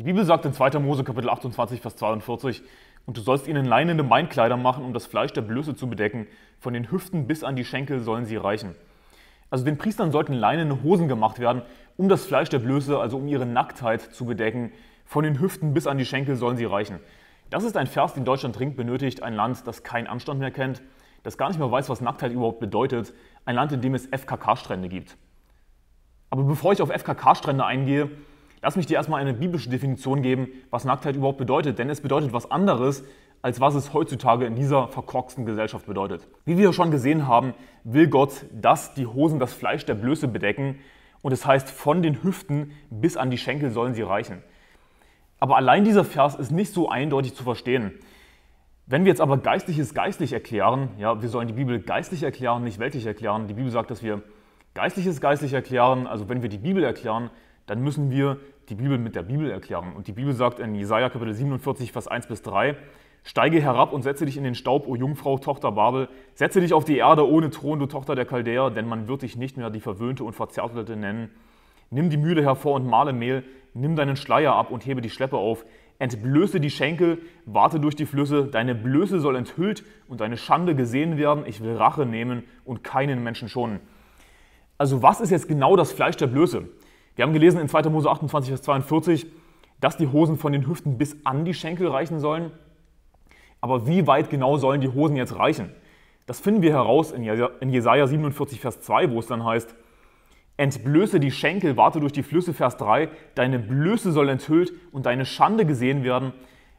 Die Bibel sagt in 2. Mose Kapitel 28, Vers 42, und du sollst ihnen leinende Beinkleider machen, um das Fleisch der Blöße zu bedecken. Von den Hüften bis an die Schenkel sollen sie reichen. Also den Priestern sollten leinende Hosen gemacht werden, um das Fleisch der Blöße, also um ihre Nacktheit zu bedecken. Von den Hüften bis an die Schenkel sollen sie reichen. Das ist ein Vers, den Deutschland dringend benötigt, ein Land, das keinen Anstand mehr kennt, das gar nicht mehr weiß, was Nacktheit überhaupt bedeutet, ein Land, in dem es FKK-Strände gibt. Aber bevor ich auf FKK-Strände eingehe, Lass mich dir erstmal eine biblische Definition geben, was Nacktheit überhaupt bedeutet, denn es bedeutet was anderes, als was es heutzutage in dieser verkorksten Gesellschaft bedeutet. Wie wir schon gesehen haben, will Gott, dass die Hosen das Fleisch der Blöße bedecken und es das heißt, von den Hüften bis an die Schenkel sollen sie reichen. Aber allein dieser Vers ist nicht so eindeutig zu verstehen. Wenn wir jetzt aber Geistliches geistlich erklären, ja, wir sollen die Bibel geistlich erklären, nicht weltlich erklären. Die Bibel sagt, dass wir Geistliches geistlich erklären, also wenn wir die Bibel erklären, dann müssen wir die Bibel mit der Bibel erklären. Und die Bibel sagt in Jesaja Kapitel 47, Vers 1 bis 3, Steige herab und setze dich in den Staub, o Jungfrau, Tochter Babel. Setze dich auf die Erde ohne Thron, du Tochter der Chaldäer, denn man wird dich nicht mehr die Verwöhnte und Verzärtelte nennen. Nimm die Mühle hervor und mahle Mehl, nimm deinen Schleier ab und hebe die Schleppe auf. Entblöße die Schenkel, warte durch die Flüsse, deine Blöße soll enthüllt und deine Schande gesehen werden. Ich will Rache nehmen und keinen Menschen schonen. Also was ist jetzt genau das Fleisch der Blöße? Wir haben gelesen in 2. Mose 28, Vers 42, dass die Hosen von den Hüften bis an die Schenkel reichen sollen. Aber wie weit genau sollen die Hosen jetzt reichen? Das finden wir heraus in Jesaja 47, Vers 2, wo es dann heißt: Entblöße die Schenkel, warte durch die Flüsse, Vers 3, deine Blöße soll enthüllt und deine Schande gesehen werden.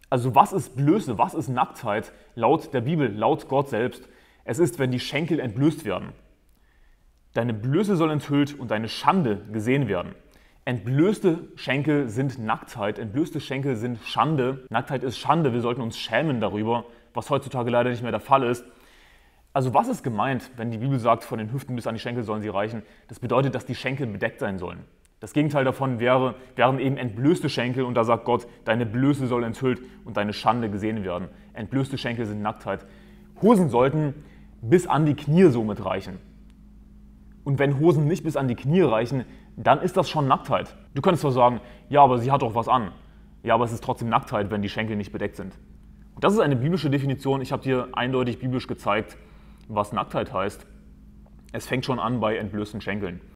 Also, was ist Blöße? Was ist Nacktheit? Laut der Bibel, laut Gott selbst. Es ist, wenn die Schenkel entblößt werden. Deine Blöße soll enthüllt und deine Schande gesehen werden. Entblößte Schenkel sind Nacktheit, entblößte Schenkel sind Schande. Nacktheit ist Schande, wir sollten uns schämen darüber, was heutzutage leider nicht mehr der Fall ist. Also was ist gemeint, wenn die Bibel sagt, von den Hüften bis an die Schenkel sollen sie reichen? Das bedeutet, dass die Schenkel bedeckt sein sollen. Das Gegenteil davon wäre, wären eben entblößte Schenkel und da sagt Gott, deine Blöße soll enthüllt und deine Schande gesehen werden. Entblößte Schenkel sind Nacktheit. Hosen sollten bis an die Knie somit reichen. Und wenn Hosen nicht bis an die Knie reichen, dann ist das schon Nacktheit. Du könntest zwar sagen, ja, aber sie hat doch was an. Ja, aber es ist trotzdem Nacktheit, wenn die Schenkel nicht bedeckt sind. Und das ist eine biblische Definition. Ich habe dir eindeutig biblisch gezeigt, was Nacktheit heißt. Es fängt schon an bei entblößten Schenkeln.